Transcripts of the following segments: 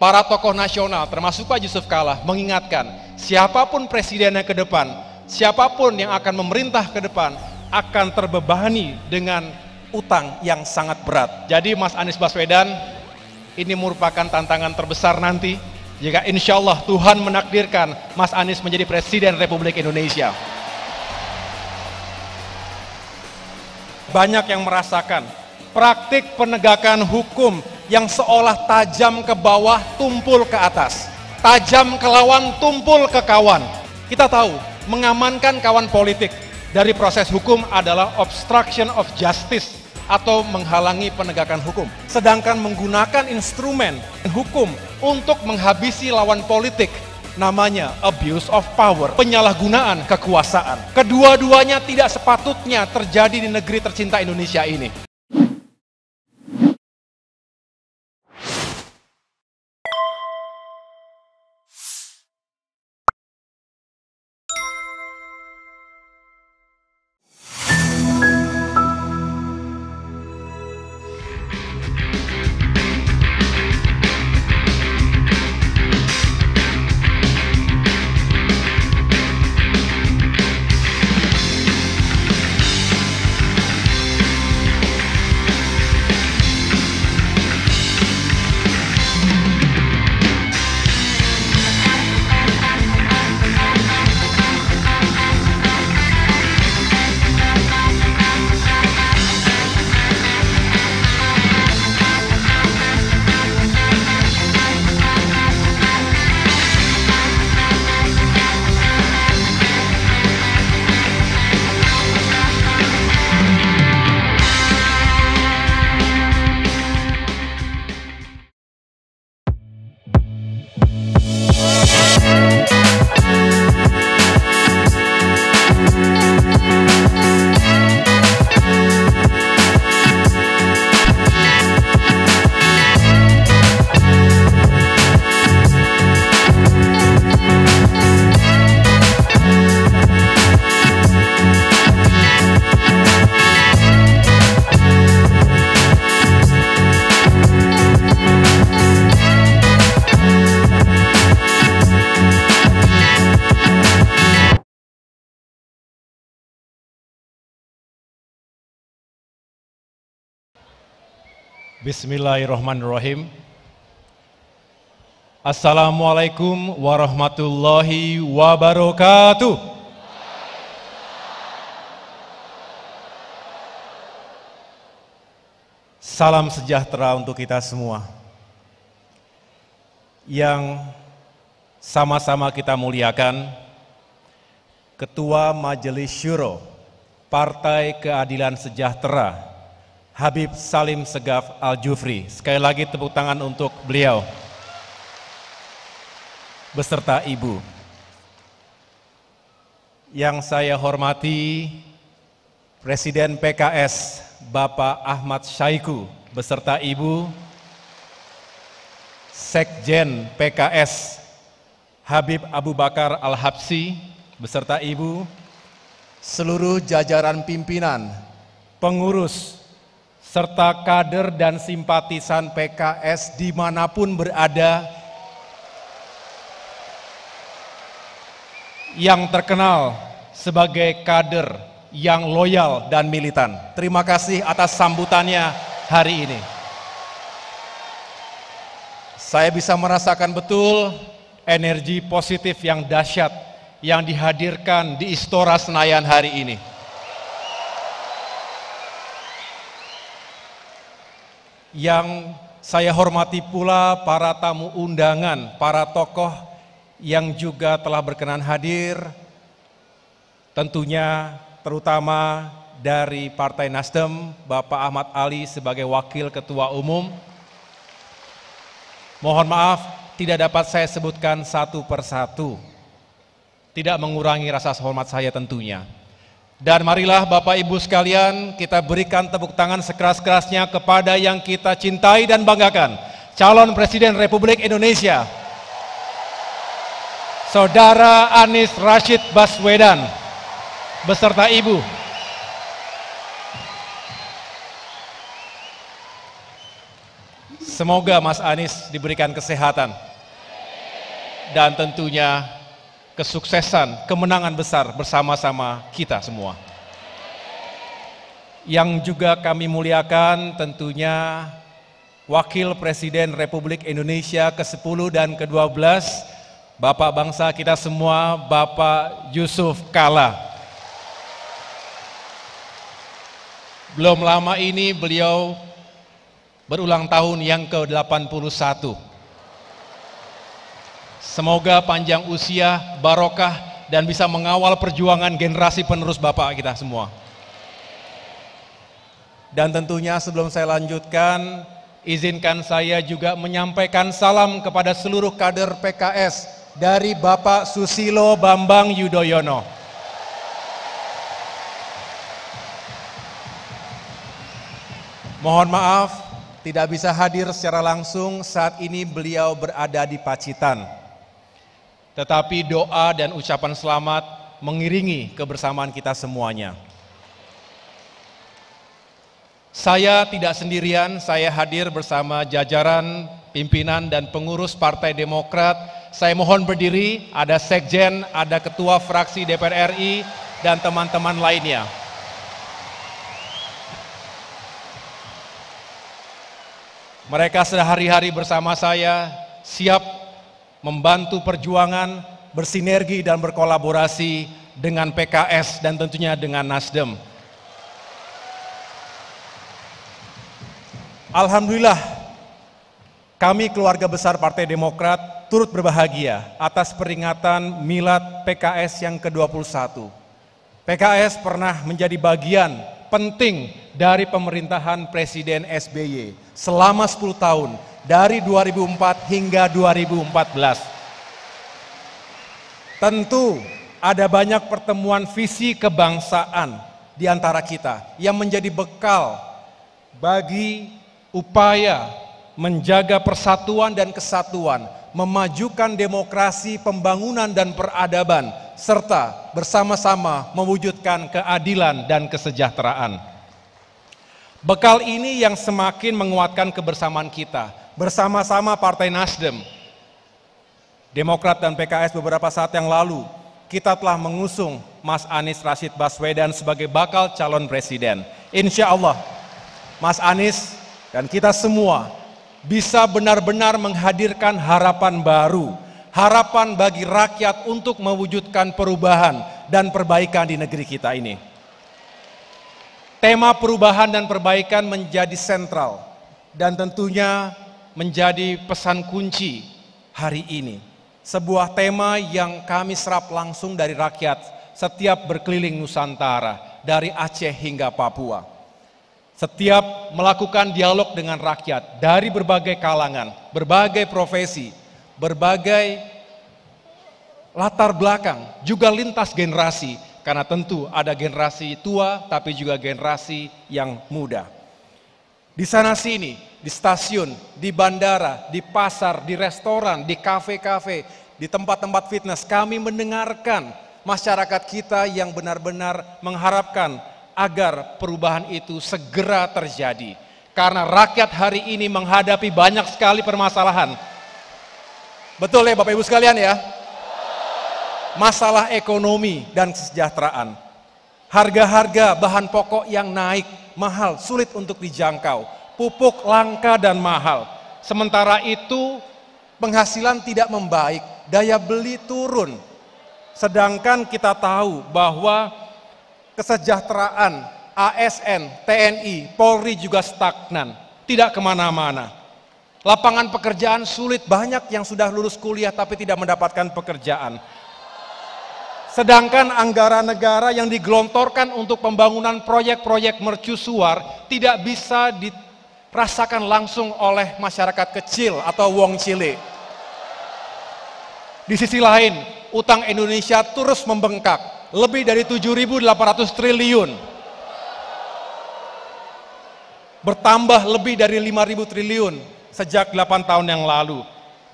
para tokoh nasional termasuk Pak Yusuf Kala mengingatkan siapapun presidennya ke depan, siapapun yang akan memerintah ke depan akan terbebani dengan utang yang sangat berat. Jadi Mas Anies Baswedan ini merupakan tantangan terbesar nanti jika insya Allah Tuhan menakdirkan Mas Anies menjadi Presiden Republik Indonesia. Banyak yang merasakan praktik penegakan hukum yang seolah tajam ke bawah, tumpul ke atas. Tajam ke lawan, tumpul ke kawan. Kita tahu, mengamankan kawan politik dari proses hukum adalah obstruction of justice atau menghalangi penegakan hukum. Sedangkan menggunakan instrumen hukum untuk menghabisi lawan politik namanya abuse of power, penyalahgunaan kekuasaan. Kedua-duanya tidak sepatutnya terjadi di negeri tercinta Indonesia ini. Bismillahirrahmanirrahim. Assalamualaikum warahmatullahi wabarakatuh. Salam sejahtera untuk kita semua. Yang sama-sama kita muliakan Ketua Majelis Syuro Partai Keadilan Sejahtera Habib Salim Segaf Al-Jufri. Sekali lagi tepuk tangan untuk beliau. Beserta Ibu. Yang saya hormati Presiden PKS Bapak Ahmad Syaiku beserta Ibu Sekjen PKS Habib Abu Bakar Al-Habsi beserta Ibu seluruh jajaran pimpinan, pengurus serta kader dan simpatisan PKS dimanapun berada yang terkenal sebagai kader yang loyal dan militan. Terima kasih atas sambutannya hari ini. Saya bisa merasakan betul energi positif yang dahsyat yang dihadirkan di Istora Senayan hari ini. yang saya hormati pula para tamu undangan, para tokoh yang juga telah berkenan hadir, tentunya terutama dari Partai Nasdem, Bapak Ahmad Ali sebagai Wakil Ketua Umum. Mohon maaf, tidak dapat saya sebutkan satu persatu. Tidak mengurangi rasa hormat saya tentunya. Dan marilah Bapak Ibu sekalian kita berikan tepuk tangan sekeras-kerasnya kepada yang kita cintai dan banggakan. Calon Presiden Republik Indonesia. Saudara Anies Rashid Baswedan. Beserta Ibu. Semoga Mas Anies diberikan kesehatan. Dan tentunya kesuksesan, kemenangan besar bersama-sama kita semua. Yang juga kami muliakan tentunya Wakil Presiden Republik Indonesia ke-10 dan ke-12, Bapak Bangsa kita semua, Bapak Yusuf Kala. Belum lama ini beliau berulang tahun yang ke-81. Semoga panjang usia, barokah, dan bisa mengawal perjuangan generasi penerus Bapak kita semua. Dan tentunya sebelum saya lanjutkan, izinkan saya juga menyampaikan salam kepada seluruh kader PKS dari Bapak Susilo Bambang Yudhoyono. Mohon maaf, tidak bisa hadir secara langsung saat ini beliau berada di Pacitan tetapi doa dan ucapan selamat mengiringi kebersamaan kita semuanya. Saya tidak sendirian, saya hadir bersama jajaran pimpinan dan pengurus Partai Demokrat. Saya mohon berdiri, ada sekjen, ada ketua fraksi DPR RI, dan teman-teman lainnya. Mereka sehari-hari bersama saya, siap membantu perjuangan, bersinergi dan berkolaborasi dengan PKS dan tentunya dengan Nasdem. Alhamdulillah, kami keluarga besar Partai Demokrat turut berbahagia atas peringatan Milad PKS yang ke-21. PKS pernah menjadi bagian penting dari pemerintahan Presiden SBY selama 10 tahun dari 2004 hingga 2014. Tentu ada banyak pertemuan visi kebangsaan di antara kita yang menjadi bekal bagi upaya menjaga persatuan dan kesatuan, memajukan demokrasi, pembangunan dan peradaban serta bersama-sama mewujudkan keadilan dan kesejahteraan. Bekal ini yang semakin menguatkan kebersamaan kita, bersama-sama Partai Nasdem, Demokrat dan PKS beberapa saat yang lalu, kita telah mengusung Mas Anies Rashid Baswedan sebagai bakal calon presiden. Insya Allah, Mas Anies dan kita semua bisa benar-benar menghadirkan harapan baru, harapan bagi rakyat untuk mewujudkan perubahan dan perbaikan di negeri kita ini. Tema perubahan dan perbaikan menjadi sentral dan tentunya menjadi pesan kunci hari ini. Sebuah tema yang kami serap langsung dari rakyat setiap berkeliling Nusantara, dari Aceh hingga Papua. Setiap melakukan dialog dengan rakyat dari berbagai kalangan, berbagai profesi, berbagai latar belakang, juga lintas generasi, karena tentu ada generasi tua, tapi juga generasi yang muda. Di sana sini, di stasiun, di bandara, di pasar, di restoran, di kafe-kafe, di tempat-tempat fitness, kami mendengarkan masyarakat kita yang benar-benar mengharapkan agar perubahan itu segera terjadi. Karena rakyat hari ini menghadapi banyak sekali permasalahan. Betul ya Bapak Ibu sekalian ya? Masalah ekonomi dan kesejahteraan. Harga-harga bahan pokok yang naik, mahal, sulit untuk dijangkau pupuk langka dan mahal. Sementara itu penghasilan tidak membaik, daya beli turun. Sedangkan kita tahu bahwa kesejahteraan ASN, TNI, Polri juga stagnan, tidak kemana-mana. Lapangan pekerjaan sulit, banyak yang sudah lulus kuliah tapi tidak mendapatkan pekerjaan. Sedangkan anggaran negara yang digelontorkan untuk pembangunan proyek-proyek mercusuar tidak bisa di rasakan langsung oleh masyarakat kecil atau wong cilik. Di sisi lain, utang Indonesia terus membengkak, lebih dari 7.800 triliun. Bertambah lebih dari 5.000 triliun sejak 8 tahun yang lalu.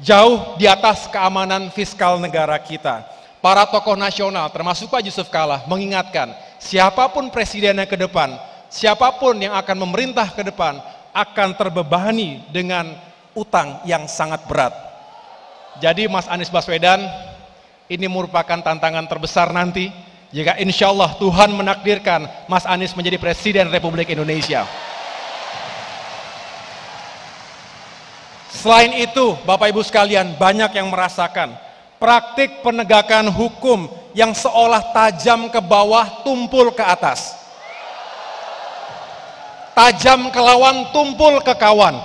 Jauh di atas keamanan fiskal negara kita. Para tokoh nasional, termasuk Pak Yusuf Kalla, mengingatkan siapapun presidennya ke depan, siapapun yang akan memerintah ke depan, akan terbebani dengan utang yang sangat berat. Jadi Mas Anies Baswedan, ini merupakan tantangan terbesar nanti jika insya Allah Tuhan menakdirkan Mas Anies menjadi Presiden Republik Indonesia. Selain itu, Bapak Ibu sekalian, banyak yang merasakan praktik penegakan hukum yang seolah tajam ke bawah, tumpul ke atas tajam ke lawan, tumpul ke kawan.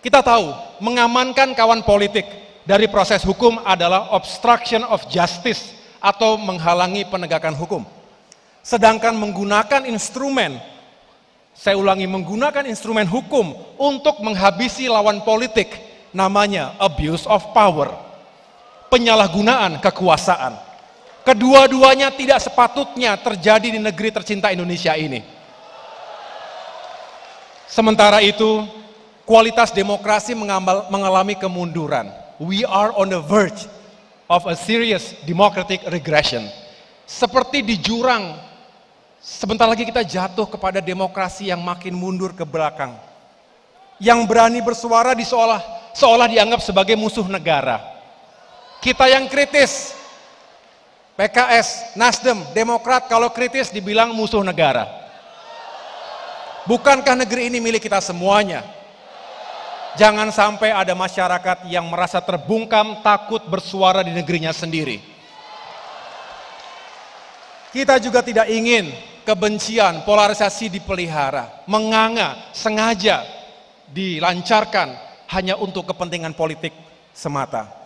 Kita tahu, mengamankan kawan politik dari proses hukum adalah obstruction of justice atau menghalangi penegakan hukum. Sedangkan menggunakan instrumen, saya ulangi, menggunakan instrumen hukum untuk menghabisi lawan politik namanya abuse of power, penyalahgunaan kekuasaan. Kedua-duanya tidak sepatutnya terjadi di negeri tercinta Indonesia ini. Sementara itu, kualitas demokrasi mengalami kemunduran. We are on the verge of a serious democratic regression. Seperti di jurang, sebentar lagi kita jatuh kepada demokrasi yang makin mundur ke belakang. Yang berani bersuara di seolah, seolah dianggap sebagai musuh negara. Kita yang kritis, PKS, Nasdem, Demokrat kalau kritis dibilang musuh negara. Bukankah negeri ini milik kita semuanya? Jangan sampai ada masyarakat yang merasa terbungkam, takut bersuara di negerinya sendiri. Kita juga tidak ingin kebencian, polarisasi dipelihara, menganga, sengaja dilancarkan hanya untuk kepentingan politik semata.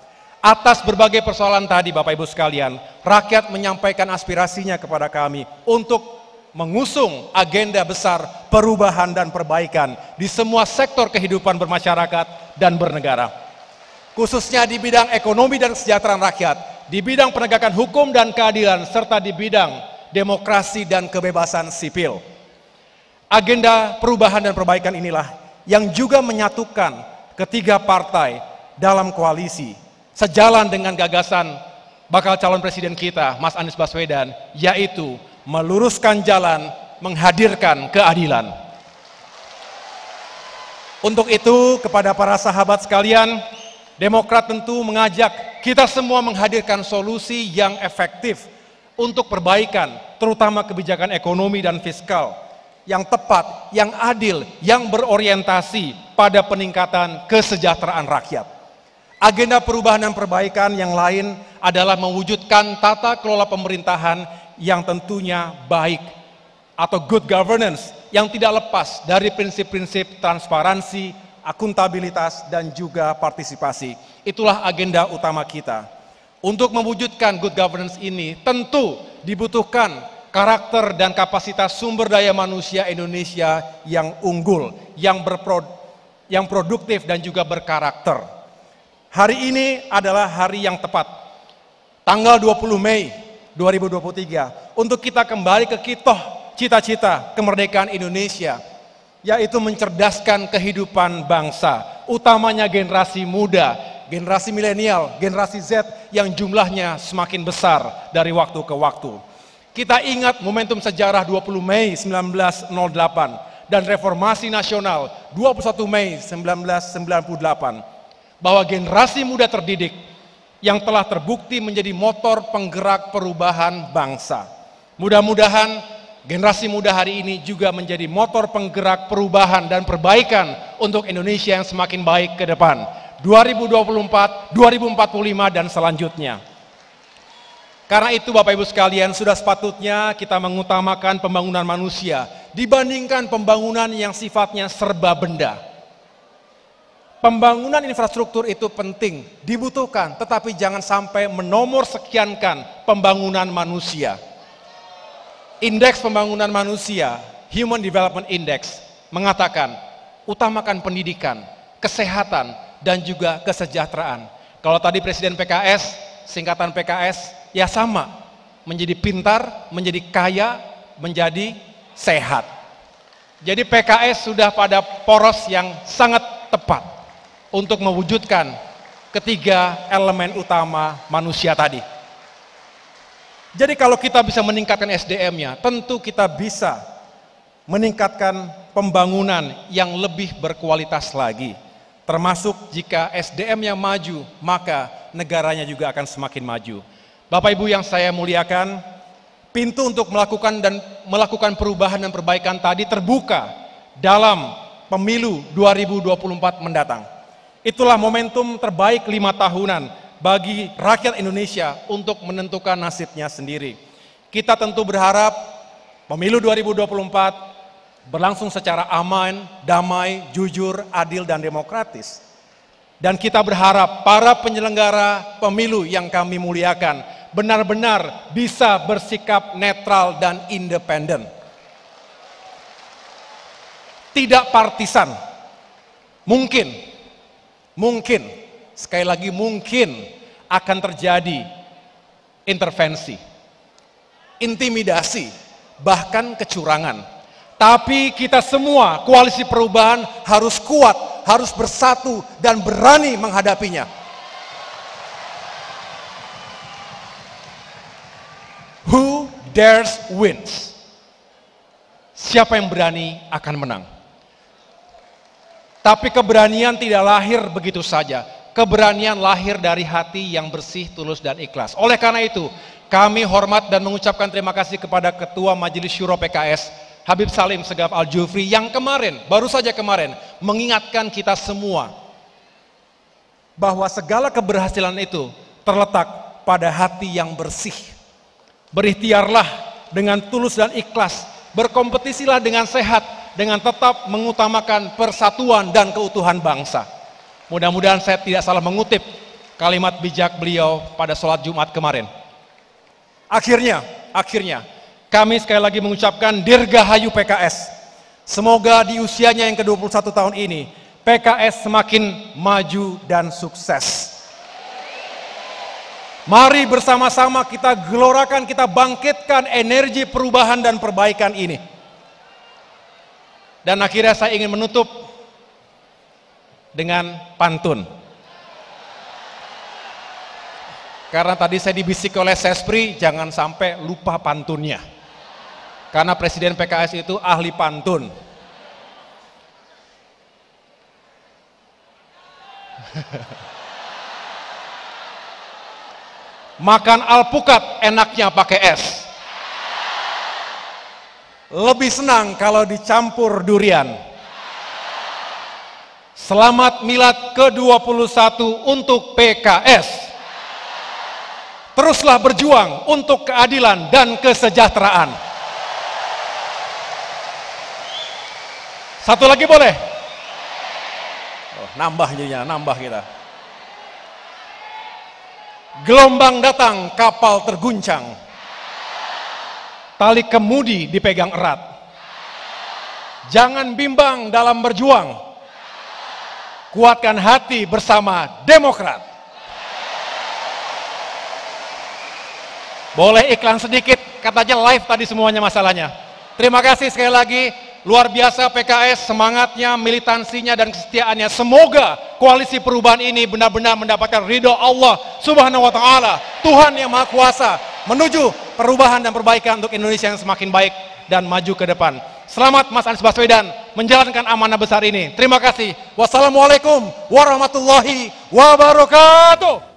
Atas berbagai persoalan tadi Bapak Ibu sekalian, rakyat menyampaikan aspirasinya kepada kami untuk mengusung agenda besar perubahan dan perbaikan di semua sektor kehidupan bermasyarakat dan bernegara. Khususnya di bidang ekonomi dan kesejahteraan rakyat, di bidang penegakan hukum dan keadilan, serta di bidang demokrasi dan kebebasan sipil. Agenda perubahan dan perbaikan inilah yang juga menyatukan ketiga partai dalam koalisi sejalan dengan gagasan bakal calon presiden kita, Mas Anies Baswedan, yaitu meluruskan jalan, menghadirkan keadilan. Untuk itu, kepada para sahabat sekalian, Demokrat tentu mengajak kita semua menghadirkan solusi yang efektif untuk perbaikan, terutama kebijakan ekonomi dan fiskal yang tepat, yang adil, yang berorientasi pada peningkatan kesejahteraan rakyat. Agenda perubahan dan perbaikan yang lain adalah mewujudkan tata kelola pemerintahan yang tentunya baik atau good governance yang tidak lepas dari prinsip-prinsip transparansi, akuntabilitas, dan juga partisipasi. Itulah agenda utama kita. Untuk mewujudkan good governance ini tentu dibutuhkan karakter dan kapasitas sumber daya manusia Indonesia yang unggul, yang berpro yang produktif dan juga berkarakter. Hari ini adalah hari yang tepat. Tanggal 20 Mei 2023 untuk kita kembali ke kitoh cita-cita kemerdekaan Indonesia yaitu mencerdaskan kehidupan bangsa, utamanya generasi muda, generasi milenial, generasi Z yang jumlahnya semakin besar dari waktu ke waktu. Kita ingat momentum sejarah 20 Mei 1908 dan reformasi nasional 21 Mei 1998 bahwa generasi muda terdidik yang telah terbukti menjadi motor penggerak perubahan bangsa. Mudah-mudahan generasi muda hari ini juga menjadi motor penggerak perubahan dan perbaikan untuk Indonesia yang semakin baik ke depan. 2024, 2045, dan selanjutnya. Karena itu Bapak Ibu sekalian sudah sepatutnya kita mengutamakan pembangunan manusia dibandingkan pembangunan yang sifatnya serba benda. Pembangunan infrastruktur itu penting, dibutuhkan, tetapi jangan sampai menomor sekiankan pembangunan manusia. Indeks pembangunan manusia, Human Development Index, mengatakan utamakan pendidikan, kesehatan, dan juga kesejahteraan. Kalau tadi Presiden PKS, singkatan PKS, ya sama, menjadi pintar, menjadi kaya, menjadi sehat. Jadi PKS sudah pada poros yang sangat tepat untuk mewujudkan ketiga elemen utama manusia tadi. Jadi kalau kita bisa meningkatkan SDM-nya, tentu kita bisa meningkatkan pembangunan yang lebih berkualitas lagi. Termasuk jika SDM-nya maju, maka negaranya juga akan semakin maju. Bapak Ibu yang saya muliakan, pintu untuk melakukan dan melakukan perubahan dan perbaikan tadi terbuka dalam pemilu 2024 mendatang. Itulah momentum terbaik lima tahunan bagi rakyat Indonesia untuk menentukan nasibnya sendiri. Kita tentu berharap pemilu 2024 berlangsung secara aman, damai, jujur, adil, dan demokratis. Dan kita berharap para penyelenggara pemilu yang kami muliakan benar-benar bisa bersikap netral dan independen. Tidak partisan. Mungkin Mungkin, sekali lagi mungkin akan terjadi intervensi, intimidasi, bahkan kecurangan. Tapi kita semua koalisi perubahan harus kuat, harus bersatu dan berani menghadapinya. Who dares wins. Siapa yang berani akan menang. Tapi keberanian tidak lahir begitu saja. Keberanian lahir dari hati yang bersih, tulus, dan ikhlas. Oleh karena itu, kami hormat dan mengucapkan terima kasih kepada Ketua Majelis Syuro PKS, Habib Salim Segaf Al-Jufri, yang kemarin, baru saja kemarin, mengingatkan kita semua bahwa segala keberhasilan itu terletak pada hati yang bersih. Berikhtiarlah dengan tulus dan ikhlas, berkompetisilah dengan sehat, dengan tetap mengutamakan persatuan dan keutuhan bangsa. Mudah-mudahan saya tidak salah mengutip kalimat bijak beliau pada sholat Jumat kemarin. Akhirnya, akhirnya, kami sekali lagi mengucapkan dirgahayu PKS. Semoga di usianya yang ke-21 tahun ini, PKS semakin maju dan sukses. Mari bersama-sama kita gelorakan, kita bangkitkan energi perubahan dan perbaikan ini. Dan akhirnya saya ingin menutup dengan pantun. Karena tadi saya dibisik oleh Sespri, jangan sampai lupa pantunnya. Karena Presiden PKS itu ahli pantun. Makan alpukat enaknya pakai es lebih senang kalau dicampur durian. Selamat milad ke-21 untuk PKS. Teruslah berjuang untuk keadilan dan kesejahteraan. Satu lagi boleh? Oh, nambah jadinya, nambah kita. Gelombang datang, kapal terguncang. Tali kemudi dipegang erat. Jangan bimbang dalam berjuang. Kuatkan hati bersama Demokrat. Boleh iklan sedikit, katanya live tadi semuanya masalahnya. Terima kasih sekali lagi. Luar biasa PKS, semangatnya, militansinya, dan kesetiaannya. Semoga koalisi perubahan ini benar-benar mendapatkan ridho Allah subhanahu wa ta'ala. Tuhan yang maha kuasa menuju perubahan dan perbaikan untuk Indonesia yang semakin baik dan maju ke depan. Selamat Mas Anies Baswedan menjalankan amanah besar ini. Terima kasih. Wassalamualaikum warahmatullahi wabarakatuh.